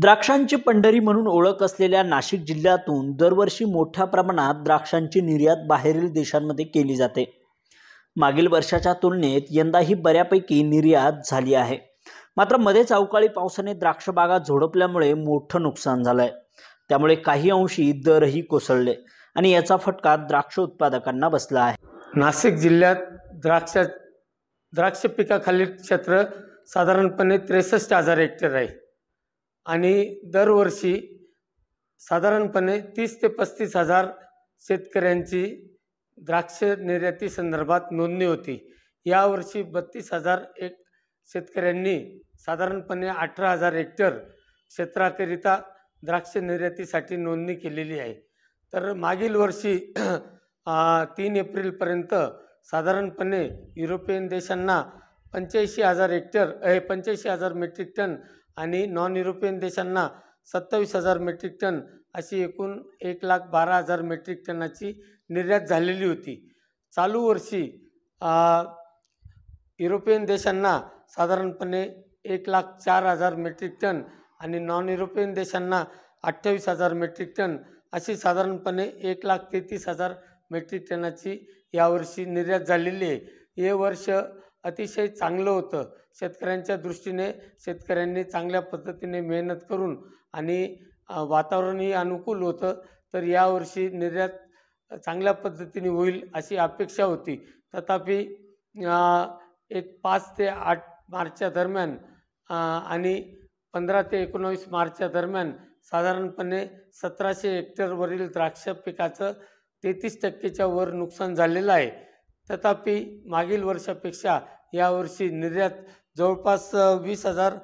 द्राक्षांची पंढरी म्हणून ओळख असलेल्या नाशिक जिल्ह्यातून दरवर्षी मोठ्या प्रमाणात द्राक्षांची निर्यात बाहेरील देशांमध्ये केली जाते मागील वर्षाच्या तुलनेत यंदाही बऱ्यापैकी निर्यात झाली आहे मात्र मध्येच अवकाळी पावसाने द्राक्षबागा झोडपल्यामुळे मोठं नुकसान झालं आहे त्यामुळे काही अंशी दरही कोसळले आणि याचा फटका द्राक्ष उत्पादकांना बसला आहे नाशिक जिल्ह्यात द्राक्ष द्राक्ष पिकाखालील क्षेत्र साधारणपणे त्रेसष्ट हजार हेक्टर आहे आणि दरवर्षी साधारणपणे तीस ते पस्तीस हजार शेतकऱ्यांची द्राक्ष निर्याती संदर्भात नोंदणी होती यावर्षी बत्तीस हजार एक शेतकऱ्यांनी साधारणपणे अठरा हजार हेक्टर क्षेत्राकरिता द्राक्ष निर्यातीसाठी नोंदणी केलेली आहे तर मागील वर्षी तीन एप्रिलपर्यंत साधारणपणे युरोपियन देशांना पंच्याऐंशी हजार हेक्टर पंच्याऐंशी हजार मेट्रिक टन आणि नॉन युरोपियन देशांना सत्तावीस हजार मेट्रिक टन अशी एकूण एक लाख बारा हजार मेट्रिक टनाची निर्यात झालेली होती चालू वर्षी युरोपियन देशांना साधारणपणे एक लाख चार हजार मेट्रिक टन आणि नॉन युरोपियन देशांना अठ्ठावीस हजार मेट्रिक टन अशी साधारणपणे एक लाख तेहतीस हजार मेट्रिक टनाची यावर्षी निर्यात झालेली आहे हे वर्ष अतिशय चांगलं होतं शेतकऱ्यांच्या दृष्टीने शेतकऱ्यांनी चांगल्या पद्धतीने मेहनत करून आणि वातावरणही अनुकूल होतं तर यावर्षी निर्यात चांगल्या पद्धतीने होईल अशी अपेक्षा होती तथापि एक पाच ते आठ मार्चच्या दरम्यान आणि पंधरा ते एकोणावीस मार्चच्या दरम्यान साधारणपणे सतराशे हेक्टरवरील द्राक्ष पिकाचं तेहतीस टक्केच्या वर नुकसान झालेलं आहे तथापि मागील वर्षापेक्षा यावर्षी निर्यात जवळपास वीस हजार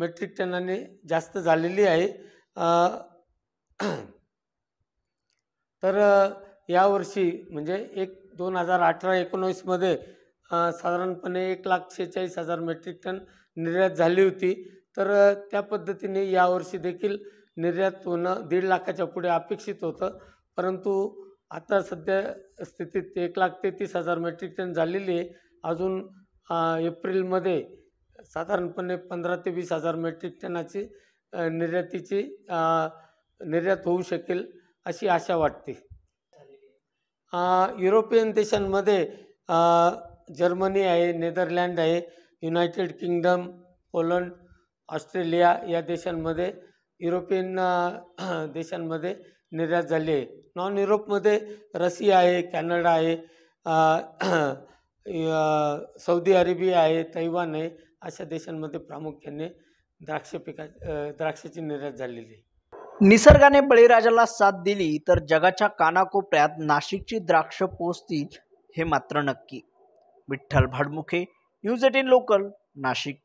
मेट्रिक टनाने जास्त झालेली आहे तर यावर्षी म्हणजे एक दोन हजार अठरा एकोणवीसमध्ये साधारणपणे एक लाख शेहेचाळीस हजार मेट्रिक टन निर्यात झाली होती तर त्या पद्धतीने यावर्षी देखील निर्यात होणं दीड लाखाच्या पुढे अपेक्षित होतं परंतु आता सध्या स्थितीत एक लाख तेहतीस हजार मेट्रिक टन झालेली आहे अजून एप्रिलमध्ये साधारणपणे पंधरा ते वीस हजार मेट्रिक टनाची निर्यातीची निर्यात होऊ शकेल अशी आशा वाटते युरोपियन देशांमध्ये जर्मनी आहे नेदरलँड आहे युनायटेड किंगडम पोलंड ऑस्ट्रेलिया या देशांमध्ये युरोपियन देशांमध्ये निर्यात झाली आहे नॉन युरोपमध्ये रशिया आहे कॅनडा आहे सौदी अरेबिया आहे तैवान आहे अशा देशांमध्ये प्रामुख्याने द्राक्ष पिका द्राक्षाची निर्यात झालेली आहे निसर्गाने बळीराजाला साथ दिली तर जगाच्या कानाकोपऱ्यात नाशिकची द्राक्ष पोचतील हे मात्र नक्की Vitthal Bhadmukhe news eighteen local Nashik